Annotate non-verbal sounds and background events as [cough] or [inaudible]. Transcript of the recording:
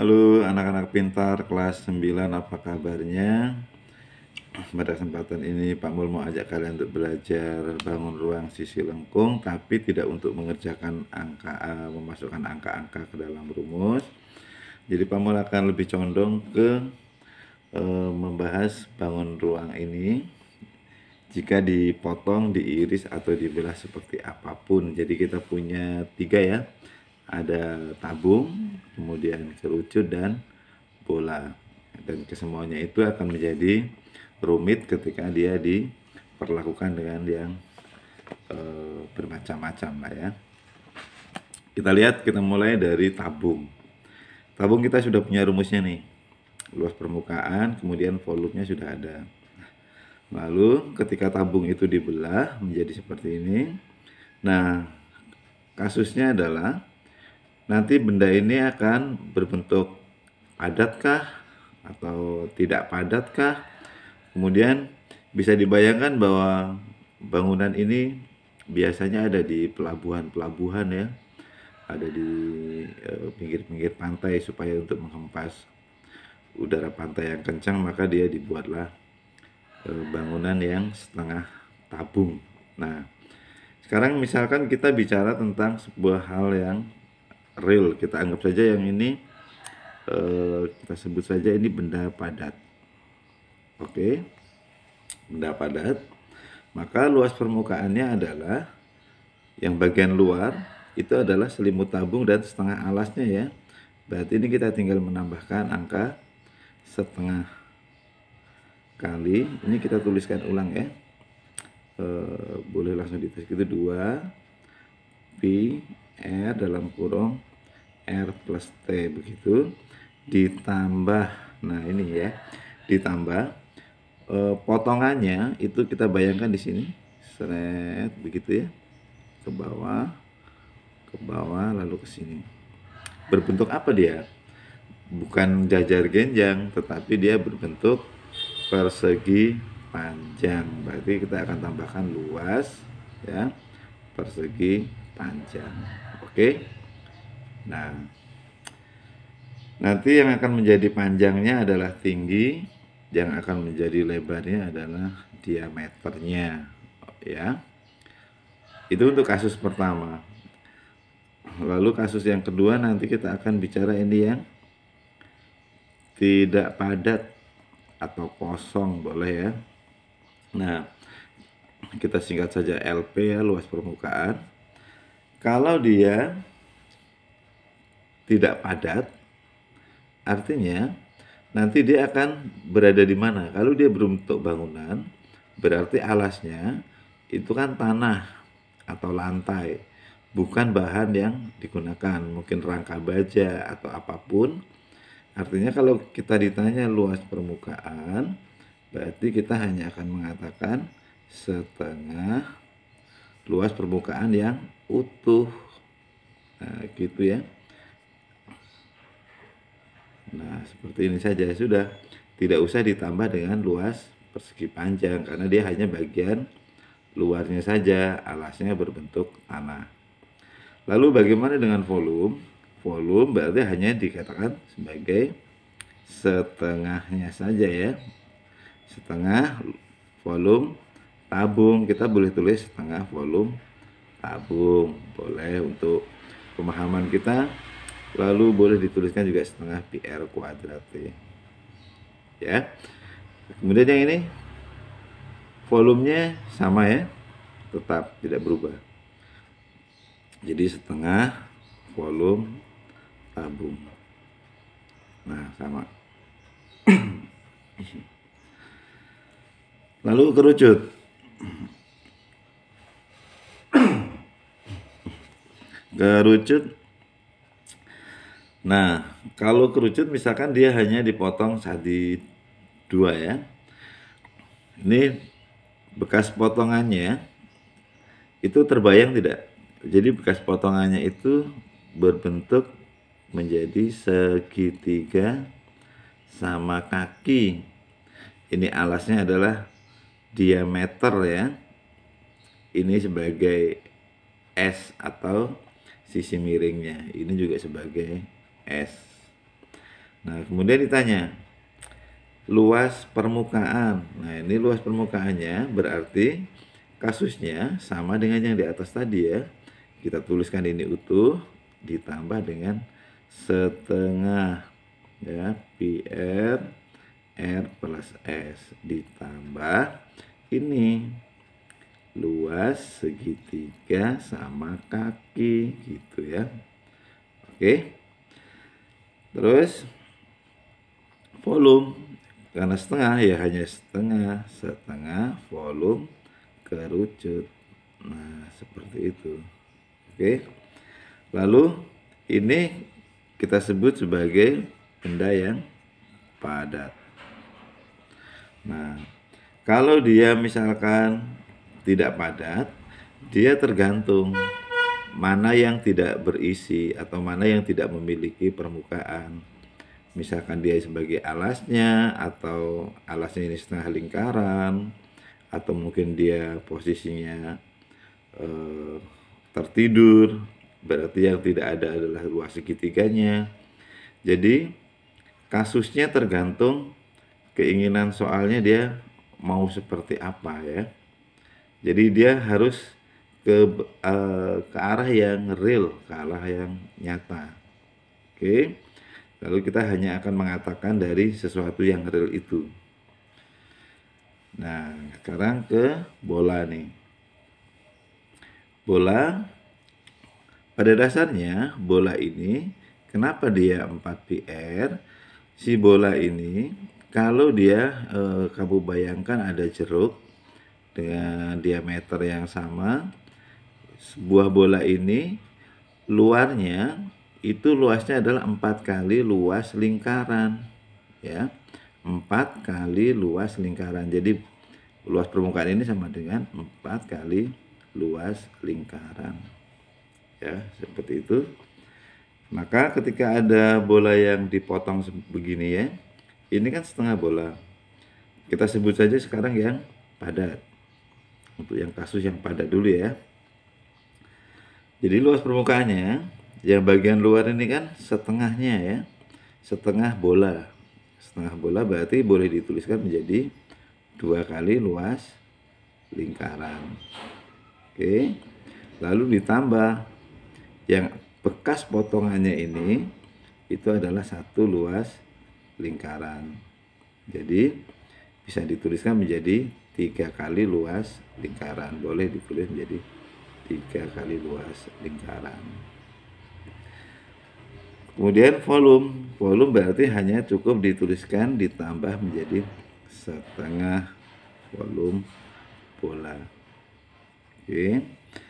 Halo anak-anak pintar kelas 9 apa kabarnya? Pada kesempatan ini Pak Mul mau ajak kalian untuk belajar bangun ruang sisi lengkung tapi tidak untuk mengerjakan angka eh, memasukkan angka-angka ke dalam rumus. Jadi Pak Mul akan lebih condong ke e, membahas bangun ruang ini jika dipotong, diiris atau dibelah seperti apapun. Jadi kita punya tiga ya ada tabung, kemudian kerucut dan bola. Dan kesemuanya itu akan menjadi rumit ketika dia diperlakukan dengan yang e, bermacam-macam lah ya. Kita lihat kita mulai dari tabung. Tabung kita sudah punya rumusnya nih. Luas permukaan, kemudian volumenya sudah ada. Lalu ketika tabung itu dibelah menjadi seperti ini. Nah, kasusnya adalah nanti benda ini akan berbentuk padatkah atau tidak padatkah kemudian bisa dibayangkan bahwa bangunan ini biasanya ada di pelabuhan-pelabuhan ya ada di eh, pinggir-pinggir pantai supaya untuk menghempas udara pantai yang kencang maka dia dibuatlah eh, bangunan yang setengah tabung. Nah, sekarang misalkan kita bicara tentang sebuah hal yang real kita anggap saja yang ini eh, kita sebut saja ini benda padat oke okay. benda padat maka luas permukaannya adalah yang bagian luar itu adalah selimut tabung dan setengah alasnya ya berarti ini kita tinggal menambahkan angka setengah kali ini kita tuliskan ulang ya e, boleh langsung dites itu 2 pi r dalam kurung R plus T begitu ditambah nah ini ya ditambah e, potongannya itu kita bayangkan di sini seret begitu ya ke bawah ke bawah lalu ke sini berbentuk apa dia bukan jajar genjang tetapi dia berbentuk persegi panjang berarti kita akan tambahkan luas ya persegi panjang oke okay? Nah, nanti yang akan menjadi panjangnya adalah tinggi, yang akan menjadi lebarnya adalah diameternya, ya. Itu untuk kasus pertama. Lalu kasus yang kedua nanti kita akan bicara ini yang tidak padat atau kosong boleh ya. Nah, kita singkat saja LP ya, luas permukaan. Kalau dia tidak padat, artinya nanti dia akan berada di mana? Kalau dia berbentuk bangunan, berarti alasnya itu kan tanah atau lantai, bukan bahan yang digunakan, mungkin rangka baja atau apapun. Artinya kalau kita ditanya luas permukaan, berarti kita hanya akan mengatakan setengah luas permukaan yang utuh. Nah, gitu ya. Nah, seperti ini saja sudah tidak usah ditambah dengan luas persegi panjang karena dia hanya bagian luarnya saja, alasnya berbentuk tanah. Lalu bagaimana dengan volume? Volume berarti hanya dikatakan sebagai setengahnya saja ya. Setengah volume tabung. Kita boleh tulis setengah volume tabung. Boleh untuk pemahaman kita Lalu boleh dituliskan juga setengah pr kuadrat T. Ya. ya. Kemudian yang ini volumenya sama ya. Tetap tidak berubah. Jadi setengah volume tabung. Nah, sama. [clears throat] Lalu kerucut. [clears throat] Kerucut Nah, kalau kerucut misalkan dia hanya dipotong sadi dua ya. Ini bekas potongannya itu terbayang tidak? Jadi bekas potongannya itu berbentuk menjadi segitiga sama kaki. Ini alasnya adalah diameter ya. Ini sebagai S atau sisi miringnya. Ini juga sebagai S. Nah, kemudian ditanya luas permukaan. Nah, ini luas permukaannya berarti kasusnya sama dengan yang di atas tadi ya. Kita tuliskan ini utuh ditambah dengan setengah ya PR R plus S ditambah ini luas segitiga sama kaki gitu ya. Oke. Okay terus volume karena setengah ya hanya setengah setengah volume kerucut nah seperti itu oke lalu ini kita sebut sebagai benda yang padat nah kalau dia misalkan tidak padat dia tergantung mana yang tidak berisi atau mana yang tidak memiliki permukaan. Misalkan dia sebagai alasnya atau alasnya ini setengah lingkaran atau mungkin dia posisinya eh, tertidur berarti yang tidak ada adalah ruas segitiganya. Jadi kasusnya tergantung keinginan soalnya dia mau seperti apa ya. Jadi dia harus ke uh, ke arah yang real, ke arah yang nyata. Oke. Okay? Lalu kita hanya akan mengatakan dari sesuatu yang real itu. Nah, sekarang ke bola nih. Bola pada dasarnya bola ini kenapa dia 4PR? Si bola ini kalau dia e, kamu bayangkan ada jeruk dengan diameter yang sama sebuah bola ini luarnya itu luasnya adalah empat kali luas lingkaran ya empat kali luas lingkaran jadi luas permukaan ini sama dengan empat kali luas lingkaran ya seperti itu maka ketika ada bola yang dipotong begini ya ini kan setengah bola kita sebut saja sekarang yang padat untuk yang kasus yang padat dulu ya jadi luas permukaannya yang bagian luar ini kan setengahnya ya. Setengah bola. Setengah bola berarti boleh dituliskan menjadi dua kali luas lingkaran. Oke. Lalu ditambah yang bekas potongannya ini itu adalah satu luas lingkaran. Jadi bisa dituliskan menjadi tiga kali luas lingkaran. Boleh ditulis menjadi tiga kali luas lingkaran. Kemudian volume, volume berarti hanya cukup dituliskan ditambah menjadi setengah volume bola. Oke. Okay.